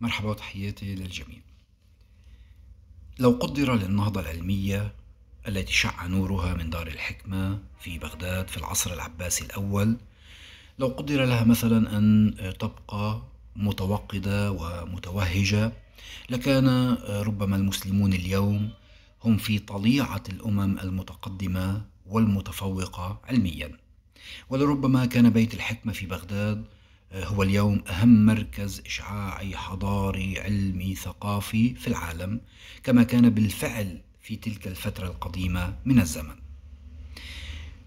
مرحبا وتحياتي للجميع لو قدر للنهضة العلمية التي شع نورها من دار الحكمة في بغداد في العصر العباسي الأول لو قدر لها مثلا أن تبقى متوقدة ومتوهجة لكان ربما المسلمون اليوم هم في طليعة الأمم المتقدمة والمتفوقة علميا ولربما كان بيت الحكمة في بغداد هو اليوم أهم مركز إشعاعي حضاري علمي ثقافي في العالم كما كان بالفعل في تلك الفترة القديمة من الزمن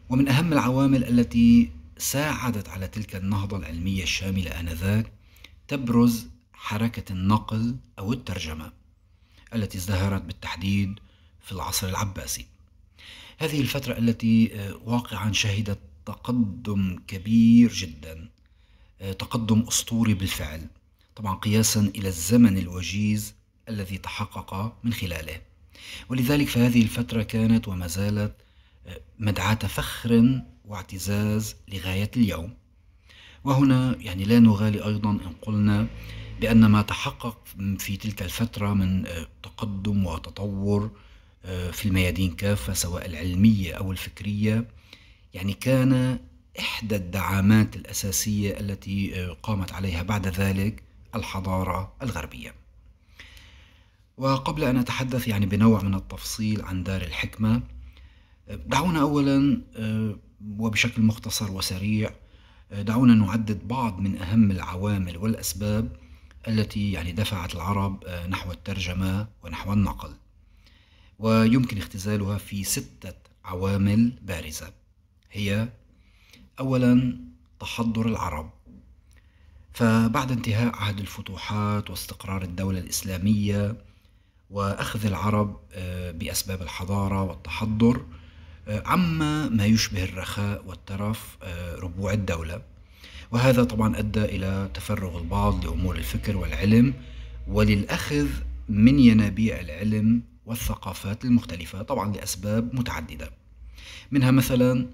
ومن أهم العوامل التي ساعدت على تلك النهضة العلمية الشاملة آنذاك تبرز حركة النقل أو الترجمة التي ازدهرت بالتحديد في العصر العباسي هذه الفترة التي آه، واقعا شهدت تقدم كبير جدا تقدم أسطوري بالفعل طبعا قياسا إلى الزمن الوجيز الذي تحقق من خلاله ولذلك فهذه الفترة كانت وما زالت آه، مدعاة فخر واعتزاز لغاية اليوم وهنا يعني لا نغالي أيضا إن قلنا بأن ما تحقق في تلك الفترة من آه، تقدم وتطور آه، في الميادين كافة سواء العلمية أو الفكرية يعني كان إحدى الدعامات الأساسية التي آه، قامت عليها بعد ذلك الحضارة الغربية وقبل أن أتحدث يعني بنوع من التفصيل عن دار الحكمة آه، دعونا أولا آه، وبشكل مختصر وسريع دعونا نعدد بعض من أهم العوامل والأسباب التي يعني دفعت العرب نحو الترجمة ونحو النقل ويمكن اختزالها في ستة عوامل بارزة هي أولا تحضر العرب فبعد انتهاء عهد الفتوحات واستقرار الدولة الإسلامية وأخذ العرب آه، بأسباب الحضارة والتحضر آه، عما ما يشبه الرخاء والترف آه، ربوع الدولة وهذا طبعا أدى إلى تفرغ البعض لأمور الفكر والعلم وللأخذ من ينابيع العلم والثقافات المختلفة طبعا لأسباب متعددة منها مثلا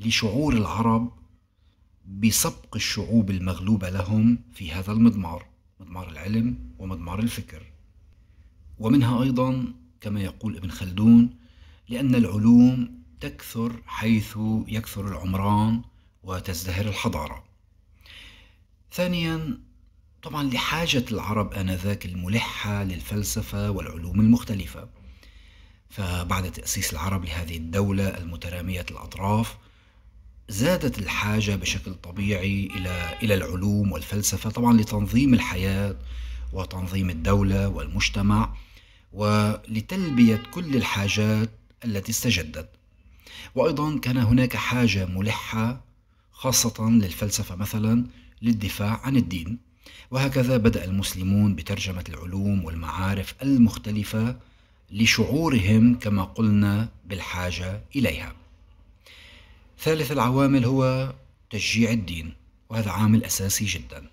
لشعور العرب بسبق الشعوب المغلوبة لهم في هذا المضمار مضمار العلم ومضمار الفكر ومنها أيضا كما يقول ابن خلدون لأن العلوم تكثر حيث يكثر العمران وتزدهر الحضارة ثانيا طبعا لحاجة العرب آنذاك الملحة للفلسفة والعلوم المختلفة فبعد تأسيس العرب لهذه الدولة المترامية الأطراف زادت الحاجة بشكل طبيعي إلى إلى العلوم والفلسفة طبعا لتنظيم الحياة وتنظيم الدولة والمجتمع ولتلبية كل الحاجات التي استجدت. وأيضا كان هناك حاجة ملحة خاصة للفلسفة مثلا للدفاع عن الدين. وهكذا بدأ المسلمون بترجمة العلوم والمعارف المختلفة لشعورهم كما قلنا بالحاجة إليها. ثالث العوامل هو تشجيع الدين وهذا عامل أساسي جدا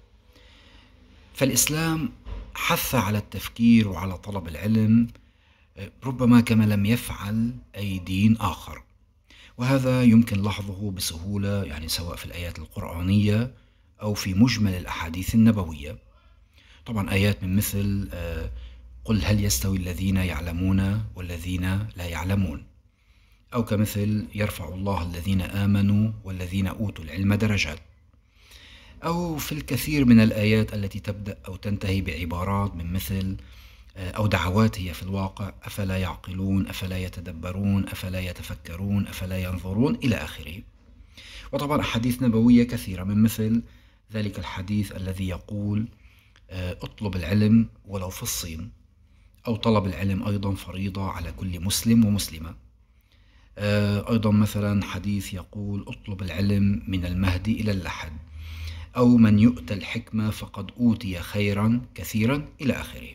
فالإسلام حث على التفكير وعلى طلب العلم ربما كما لم يفعل أي دين آخر وهذا يمكن لحظه بسهولة يعني سواء في الآيات القرآنية أو في مجمل الأحاديث النبوية طبعا آيات من مثل آه، قل هل يستوي الذين يعلمون والذين لا يعلمون أو كمثل يرفع الله الذين آمنوا والذين أوتوا العلم درجات أو في الكثير من الآيات التي تبدأ أو تنتهي بعبارات من مثل أو دعوات هي في الواقع أفلا يعقلون أفلا يتدبرون أفلا يتفكرون أفلا ينظرون إلى آخره وطبعا أحاديث نبوية كثيرة من مثل ذلك الحديث الذي يقول آه، اطلب العلم ولو في الصين أو طلب العلم أيضا فريضة على كل مسلم ومسلمة آه، أيضا مثلا حديث يقول اطلب العلم من المهد إلى اللحد أو من يؤتى الحكمة فقد أوتي خيرا كثيرا إلى آخره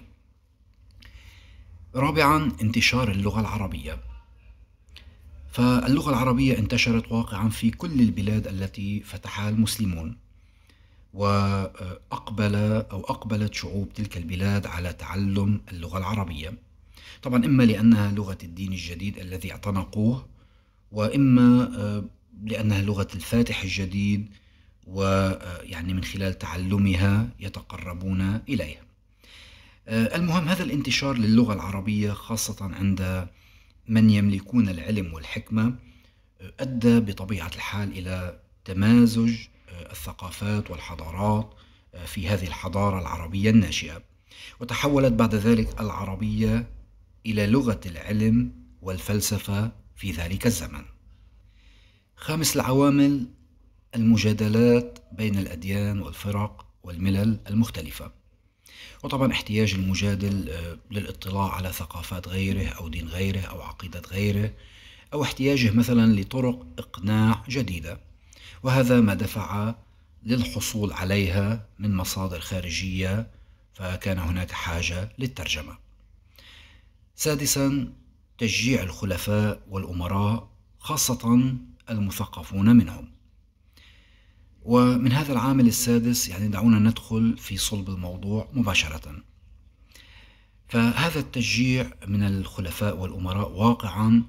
رابعا انتشار اللغة العربية فاللغة العربية انتشرت واقعا في كل البلاد التي فتحها المسلمون وأقبل أو أقبلت شعوب تلك البلاد على تعلم اللغة العربية طبعا إما لأنها لغة الدين الجديد الذي اعتنقوه وإما آه، لأنها لغة الفاتح الجديد ويعني آه، من خلال تعلمها يتقربون إليها آه، المهم هذا الانتشار للغة العربية خاصة عند من يملكون العلم والحكمة أدى بطبيعة الحال إلى تمازج الثقافات والحضارات في هذه الحضارة العربية الناشئة وتحولت بعد ذلك العربية إلى لغة العلم والفلسفة في ذلك الزمن خامس العوامل المجادلات بين الأديان والفرق والملل المختلفة وطبعا احتياج المجادل آه، للاطلاع على ثقافات غيره أو دين غيره أو عقيدة غيره أو احتياجه مثلا لطرق إقناع جديدة وهذا ما دفع للحصول عليها من مصادر خارجية فكان هناك حاجة للترجمة سادسا تشجيع الخلفاء والأمراء خاصة المثقفون منهم ومن هذا العامل السادس يعني دعونا ندخل في صلب الموضوع مباشرة فهذا التشجيع من الخلفاء والأمراء واقعا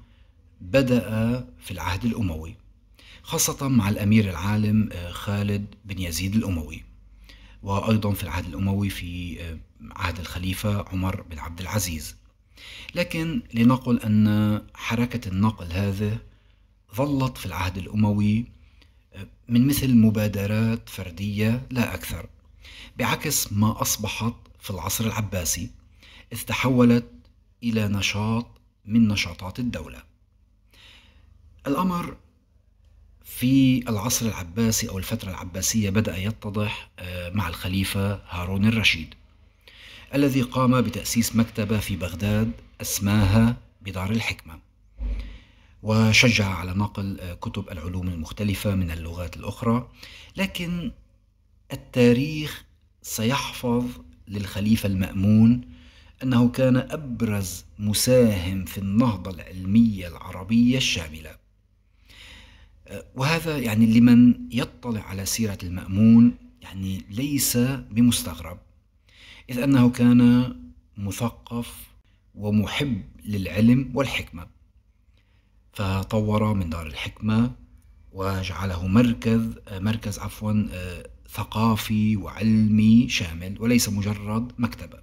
بدأ في العهد الأموي خاصة مع الأمير العالم آه، خالد بن يزيد الأموي وأيضا في العهد الأموي في آه، عهد الخليفة عمر بن عبد العزيز لكن لنقل أن حركة النقل هذه ظلت في العهد الأموي آه، من مثل مبادرات فردية لا أكثر بعكس ما أصبحت في العصر العباسي إذ تحولت إلى نشاط من نشاطات الدولة الأمر في العصر العباسي أو الفترة العباسية بدأ يتضح آه، مع الخليفة هارون الرشيد الذي قام بتأسيس مكتبة في بغداد أسماها بدار الحكمة وشجع على نقل آه، كتب العلوم المختلفة من اللغات الأخرى لكن التاريخ سيحفظ للخليفة المأمون أنه كان أبرز مساهم في النهضة العلمية العربية الشاملة آه، وهذا يعني لمن يطلع على سيرة المأمون يعني ليس بمستغرب إذ أنه كان مثقف ومحب للعلم والحكمة فطور من دار الحكمة وجعله مركز مركز عفوا آه، ثقافي وعلمي شامل وليس مجرد مكتبة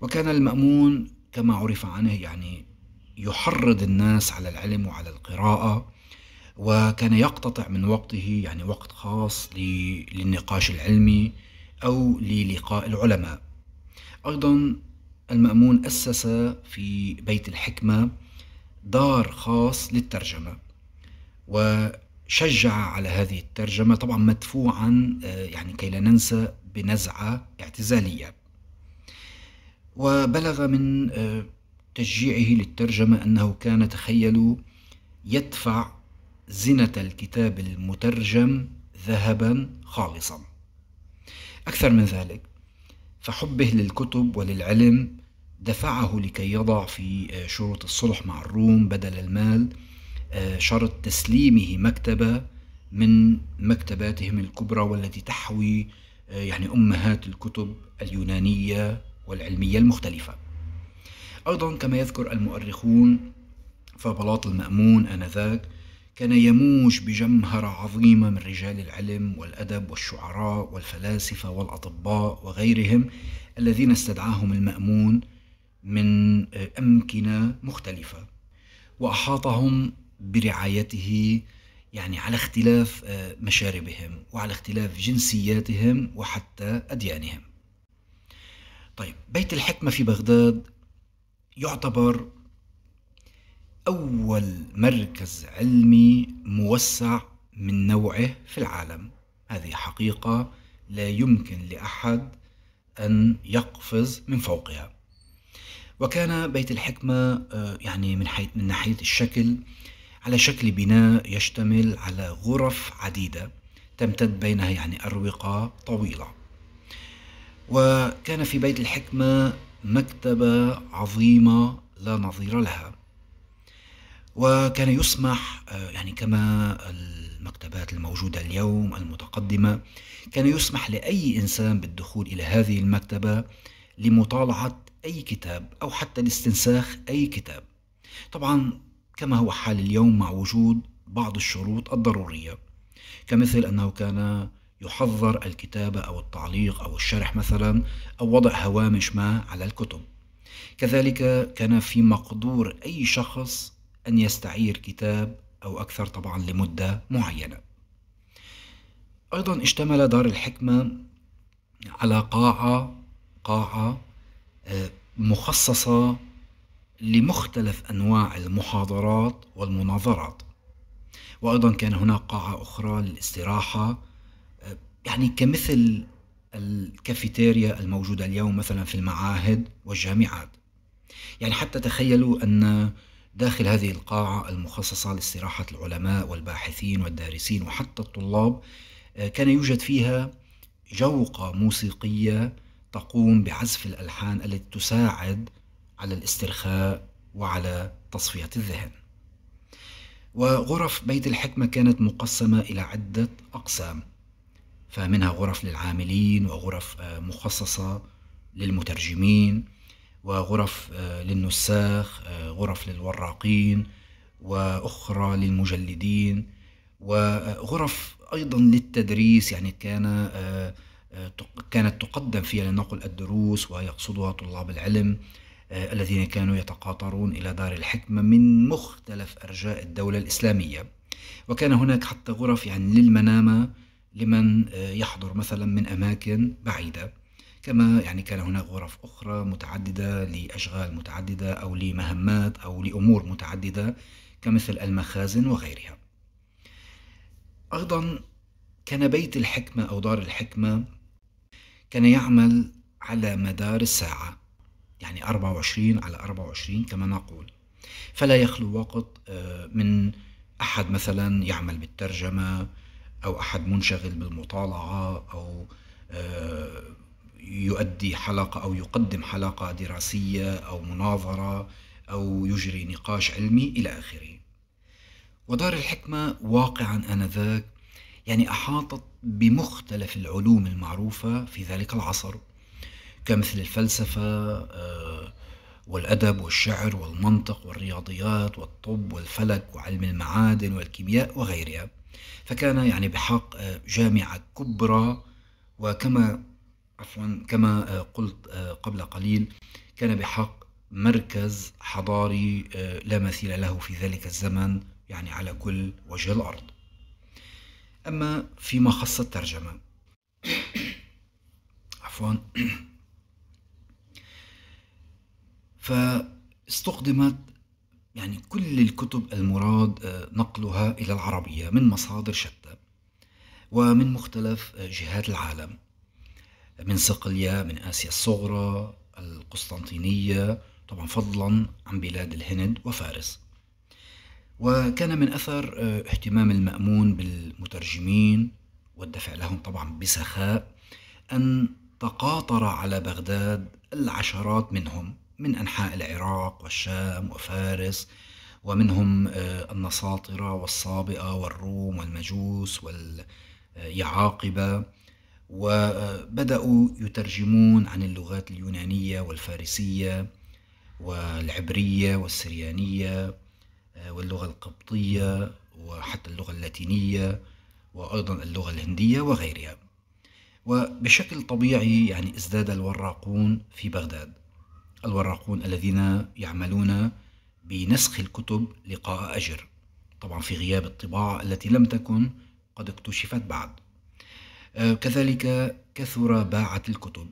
وكان المأمون كما عرف عنه يعني يحرض الناس على العلم وعلى القراءة وكان يقتطع من وقته يعني وقت خاص للنقاش العلمي أو للقاء العلماء أيضا المأمون أسس في بيت الحكمة دار خاص للترجمة وشجع على هذه الترجمة طبعا مدفوعا آه، يعني كي لا ننسى بنزعة اعتزالية وبلغ من آه، تشجيعه للترجمة أنه كان تخيلوا يدفع زنة الكتاب المترجم ذهبا خالصا أكثر من ذلك فحبه للكتب وللعلم دفعه لكي يضع في آه، شروط الصلح مع الروم بدل المال آه، شرط تسليمه مكتبة من مكتباتهم الكبرى والتي تحوي آه، يعني أمهات الكتب اليونانية والعلمية المختلفة أيضا كما يذكر المؤرخون فبلاط المأمون آنذاك كان يموج بجمهرة عظيمة من رجال العلم والأدب والشعراء والفلاسفة والأطباء وغيرهم الذين استدعاهم المأمون من آه، أمكنة مختلفة وأحاطهم برعايته يعني على اختلاف آه، مشاربهم وعلى اختلاف جنسياتهم وحتى أديانهم طيب بيت الحكمة في بغداد يعتبر أول مركز علمي موسع من نوعه في العالم هذه حقيقة لا يمكن لأحد أن يقفز من فوقها وكان بيت الحكمة آه، يعني من حيث من ناحية الشكل على شكل بناء يشتمل على غرف عديدة تمتد بينها يعني أروقة طويلة وكان في بيت الحكمة مكتبة عظيمة لا نظير لها وكان يسمح آه، يعني كما المكتبات الموجودة اليوم المتقدمة كان يسمح لأي إنسان بالدخول إلى هذه المكتبة لمطالعة أي كتاب أو حتى لاستنساخ أي كتاب طبعا كما هو حال اليوم مع وجود بعض الشروط الضرورية كمثل أنه كان يحظر الكتابة أو التعليق أو الشرح مثلا أو وضع هوامش ما على الكتب كذلك كان في مقدور أي شخص أن يستعير كتاب أو أكثر طبعا لمدة معينة أيضا اشتمل دار الحكمة على قاعة قاعة آه، مخصصة لمختلف أنواع المحاضرات والمناظرات وأيضا كان هناك قاعة أخرى للاستراحة آه، يعني كمثل الكافيتيريا الموجودة اليوم مثلا في المعاهد والجامعات يعني حتى تخيلوا أن داخل هذه القاعة المخصصة لاستراحة العلماء والباحثين والدارسين وحتى الطلاب آه، كان يوجد فيها جوقة موسيقية تقوم بعزف الألحان التي تساعد على الاسترخاء وعلى تصفية الذهن وغرف بيت الحكمة كانت مقسمة إلى عدة أقسام فمنها غرف للعاملين وغرف آه، مخصصة للمترجمين وغرف آه، للنساخ آه، غرف للوراقين واخرى للمجلدين وغرف ايضا للتدريس يعني كان آه، كانت تقدم فيها لنقل الدروس ويقصدها طلاب العلم الذين كانوا يتقاطرون الى دار الحكمه من مختلف ارجاء الدوله الاسلاميه وكان هناك حتى غرف يعني للمنامه لمن يحضر مثلا من اماكن بعيده كما يعني كان هناك غرف أخرى متعددة لأشغال متعددة أو لمهمات أو لأمور متعددة كمثل المخازن وغيرها أيضا كان بيت الحكمة أو دار الحكمة كان يعمل على مدار الساعة يعني 24 على 24 كما نقول فلا يخلو وقت آه، من أحد مثلا يعمل بالترجمة أو أحد منشغل بالمطالعة أو آه، يؤدي حلقة أو يقدم حلقة دراسية أو مناظرة أو يجري نقاش علمي إلى آخره ودار الحكمة واقعا آنذاك يعني أحاطت بمختلف العلوم المعروفة في ذلك العصر كمثل الفلسفة آه، والأدب والشعر والمنطق والرياضيات والطب والفلك وعلم المعادن والكيمياء وغيرها فكان يعني بحق آه، جامعة كبرى وكما عفوا كما آه، قلت آه، قبل قليل كان بحق مركز حضاري آه، لا مثيل له في ذلك الزمن يعني على كل وجه الأرض أما فيما خص الترجمة عفوا فاستخدمت يعني كل الكتب المراد نقلها إلى العربية من مصادر شتى ومن مختلف جهات العالم من صقلية من آسيا الصغرى القسطنطينية طبعا فضلا عن بلاد الهند وفارس وكان من أثر آه، اهتمام المأمون بالمترجمين والدفع لهم طبعا بسخاء أن تقاطر على بغداد العشرات منهم من أنحاء العراق والشام وفارس ومنهم آه، النصاطرة والصابئة والروم والمجوس واليعاقبة وبدأوا يترجمون عن اللغات اليونانية والفارسية والعبرية والسريانية آه، واللغة القبطية وحتى اللغة اللاتينية وأيضا اللغة الهندية وغيرها وبشكل طبيعي يعني ازداد الوراقون في بغداد الوراقون الذين يعملون بنسخ الكتب لقاء أجر طبعا في غياب الطباعة التي لم تكن قد اكتشفت بعد آه، كذلك كثر باعة الكتب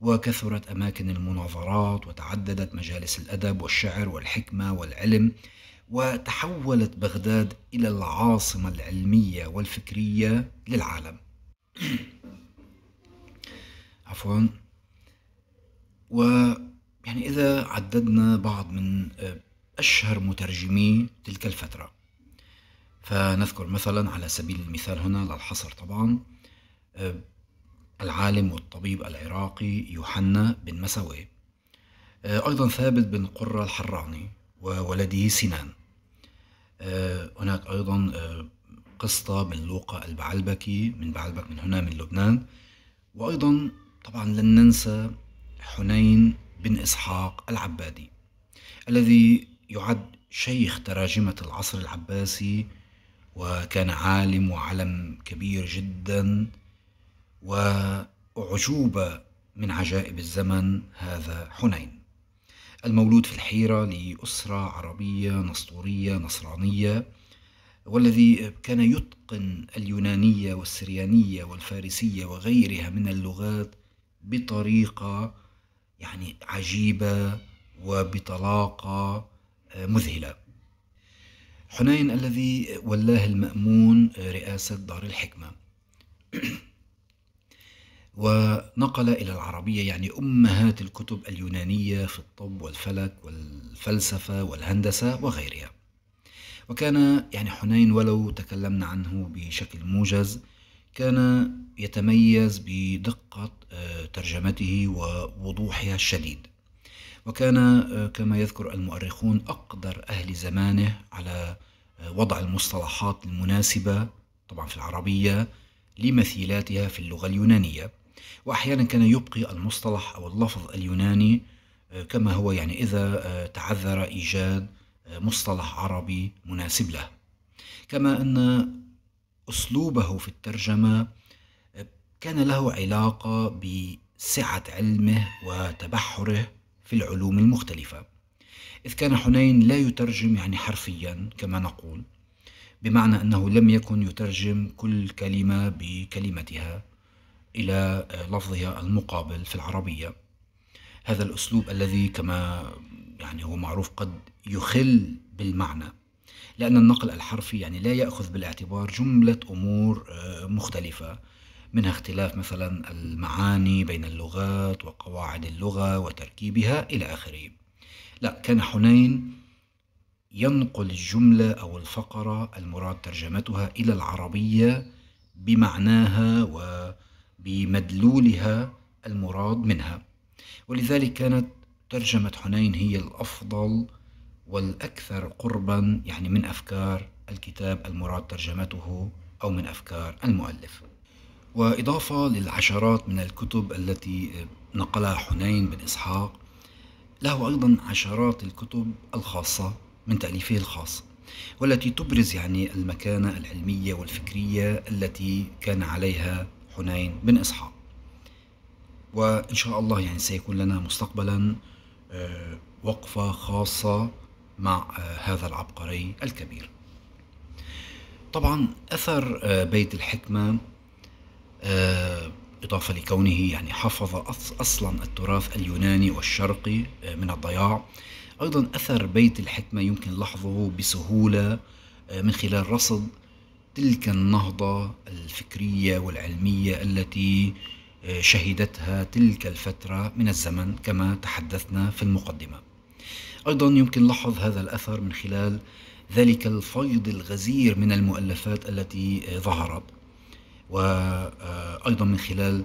وكثرت أماكن المناظرات وتعددت مجالس الأدب والشعر والحكمة والعلم وتحولت بغداد إلى العاصمة العلمية والفكرية للعالم عفوا و يعني إذا عددنا بعض من آه، أشهر مترجمي تلك الفترة فنذكر مثلا على سبيل المثال هنا للحصر طبعا آه، العالم والطبيب العراقي يوحنا بن مساوي آه، أيضا ثابت بن قرة الحراني وولده سنان آه، هناك أيضا قسطة بن لوقا البعلبكي من بعلبك من هنا من لبنان وأيضا طبعا لن ننسى حنين بن إسحاق العبادي الذي يعد شيخ تراجمة العصر العباسي وكان عالم وعلم كبير جدا وعجوبة من عجائب الزمن هذا حنين المولود في الحيرة لأسرة عربية نسطورية نصرانية والذي كان يتقن اليونانية والسريانية والفارسية وغيرها من اللغات بطريقة يعني عجيبة وبطلاقة آه، مذهلة حنين الذي ولاه المأمون رئاسة دار الحكمة ونقل إلى العربية يعني أمهات الكتب اليونانية في الطب والفلك والفلسفة والهندسة وغيرها وكان يعني حنين ولو تكلمنا عنه بشكل موجز كان يتميز بدقة آه، ترجمته ووضوحها الشديد وكان آه، كما يذكر المؤرخون أقدر أهل زمانه على آه، وضع المصطلحات المناسبة طبعا في العربية لمثيلاتها في اللغة اليونانية وأحيانا كان يبقي المصطلح أو اللفظ اليوناني آه، كما هو يعني إذا آه، تعذر إيجاد آه، مصطلح عربي مناسب له كما أن أسلوبه في الترجمة كان له علاقة بسعة علمه وتبحره في العلوم المختلفة إذ كان حنين لا يترجم يعني حرفيا كما نقول بمعنى أنه لم يكن يترجم كل كلمة بكلمتها إلى لفظها المقابل في العربية هذا الأسلوب الذي كما يعني هو معروف قد يخل بالمعنى لأن النقل الحرفي يعني لا يأخذ بالاعتبار جملة أمور آه، مختلفة منها اختلاف مثلا المعاني بين اللغات وقواعد اللغة وتركيبها إلى آخره لا كان حنين ينقل الجملة أو الفقرة المراد ترجمتها إلى العربية بمعناها و بمدلولها المراد منها ولذلك كانت ترجمة حنين هي الأفضل والأكثر قربا يعني من أفكار الكتاب المراد ترجمته أو من أفكار المؤلف وإضافة للعشرات من الكتب التي نقلها حنين بن إسحاق له أيضا عشرات الكتب الخاصة من تأليفه الخاص والتي تبرز يعني المكانة العلمية والفكرية التي كان عليها حنين بن إسحاق وإن شاء الله يعني سيكون لنا مستقبلا آه، وقفة خاصة مع آه، هذا العبقري الكبير طبعا أثر آه، بيت الحكمة إضافة لكونه يعني حفظ أصلا التراث اليوناني والشرقي من الضياع أيضا أثر بيت الحكمة يمكن لحظه بسهولة من خلال رصد تلك النهضة الفكرية والعلمية التي آه، شهدتها تلك الفترة من الزمن كما تحدثنا في المقدمة. أيضا يمكن لحظ هذا الأثر من خلال ذلك الفيض الغزير من المؤلفات التي آه، ظهرت وأيضا آه، من خلال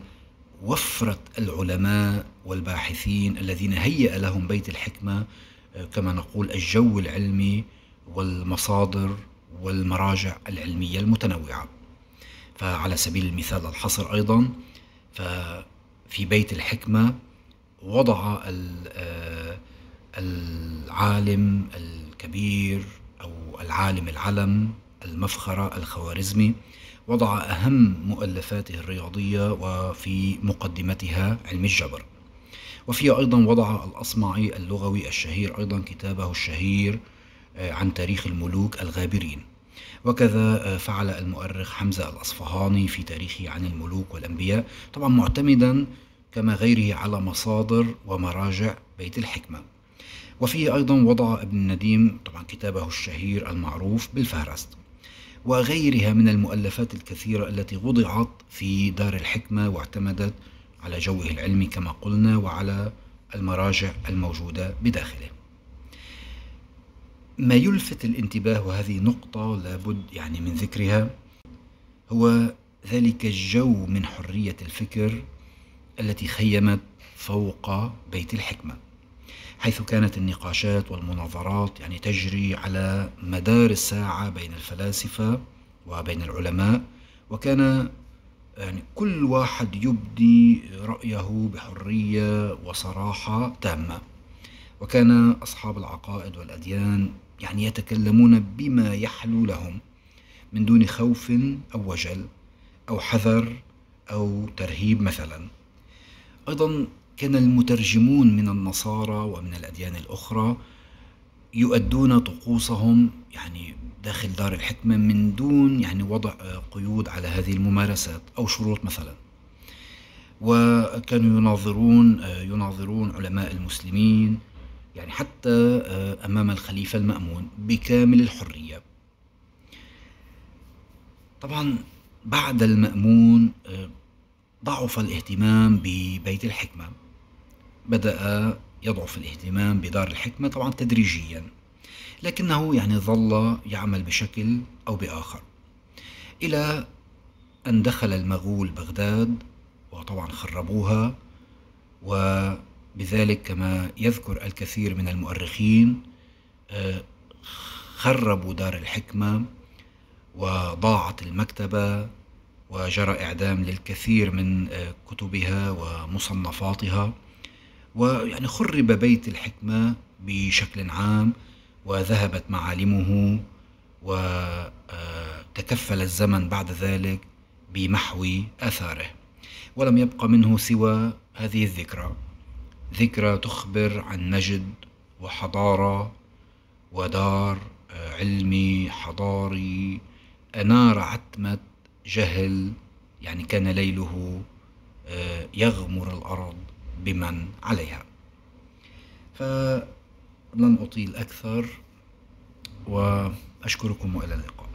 وفرة العلماء والباحثين الذين هيأ لهم بيت الحكمة كما نقول الجو العلمي والمصادر والمراجع العلمية المتنوعة فعلى سبيل المثال الحصر أيضا ففي بيت الحكمة وضع آه، العالم الكبير أو العالم العلم المفخرة الخوارزمي وضع أهم مؤلفاته الرياضية وفي مقدمتها علم الجبر وفي أيضا وضع الأصمعي اللغوي الشهير أيضا كتابه الشهير آه، عن تاريخ الملوك الغابرين وكذا آه، فعل المؤرخ حمزة الأصفهاني في تاريخه عن الملوك والأنبياء طبعا معتمدا كما غيره على مصادر ومراجع بيت الحكمة وفيه أيضا وضع ابن النديم طبعا كتابه الشهير المعروف بالفهرست وغيرها من المؤلفات الكثيرة التي وضعت في دار الحكمة واعتمدت على جوه العلمي كما قلنا وعلى المراجع الموجودة بداخله ما يلفت الانتباه وهذه نقطة لابد يعني من ذكرها هو ذلك الجو من حرية الفكر التي خيمت فوق بيت الحكمة حيث كانت النقاشات والمناظرات يعني تجري على مدار الساعة بين الفلاسفة وبين العلماء وكان يعني كل واحد يبدي رأيه بحرية وصراحة تامة وكان أصحاب العقائد والأديان يعني يتكلمون بما يحلو لهم من دون خوف أو وجل أو حذر أو ترهيب مثلا أيضا كان المترجمون من النصارى ومن الأديان الأخرى يؤدون طقوسهم يعني داخل دار الحكمة من دون يعني وضع قيود على هذه الممارسات أو شروط مثلا وكانوا يناظرون يناظرون علماء المسلمين يعني حتى آه، أمام الخليفة المأمون بكامل الحرية طبعا بعد المأمون آه، ضعف الاهتمام ببيت الحكمة بدأ يضعف الاهتمام بدار الحكمة طبعا تدريجيا لكنه يعني ظل يعمل بشكل أو بآخر إلى أن دخل المغول بغداد وطبعا خربوها و بذلك كما يذكر الكثير من المؤرخين آه، خربوا دار الحكمة وضاعت المكتبة وجرى إعدام للكثير من آه، كتبها ومصنفاتها ويعني خرب بيت الحكمة بشكل عام وذهبت معالمه وتكفل آه، الزمن بعد ذلك بمحو آثاره ولم يبق منه سوى هذه الذكرى ذكرى تخبر عن مجد وحضارة ودار آه، علمي حضاري أنار عتمة جهل يعني كان ليله آه، يغمر الأرض بمن عليها فلن أطيل أكثر وأشكركم وإلى اللقاء